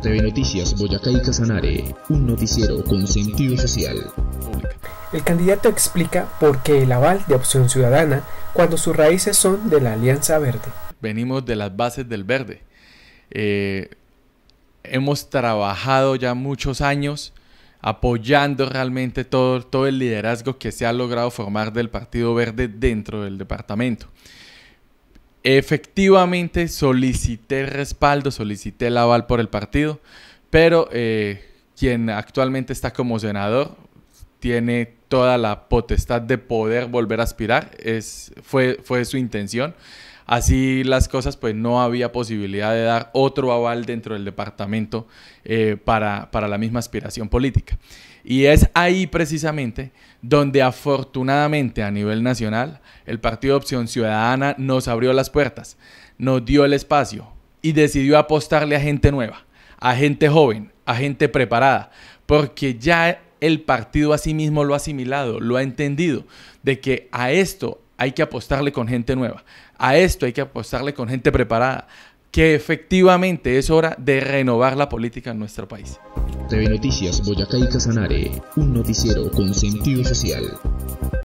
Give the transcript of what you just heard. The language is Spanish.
TV Noticias Boyacá y Casanare, un noticiero con sentido social. El candidato explica por qué el aval de Opción Ciudadana cuando sus raíces son de la Alianza Verde. Venimos de las bases del verde. Eh, hemos trabajado ya muchos años apoyando realmente todo, todo el liderazgo que se ha logrado formar del Partido Verde dentro del departamento. Efectivamente solicité respaldo, solicité el aval por el partido, pero eh, quien actualmente está como senador tiene toda la potestad de poder volver a aspirar, es, fue, fue su intención. Así las cosas, pues no había posibilidad de dar otro aval dentro del departamento eh, para, para la misma aspiración política. Y es ahí precisamente donde afortunadamente a nivel nacional el Partido Opción Ciudadana nos abrió las puertas, nos dio el espacio y decidió apostarle a gente nueva, a gente joven, a gente preparada, porque ya el partido a sí mismo lo ha asimilado, lo ha entendido, de que a esto hay que apostarle con gente nueva. A esto hay que apostarle con gente preparada que efectivamente es hora de renovar la política en nuestro país. TV Noticias Boyacá y Casanare, un noticiero con sentido social.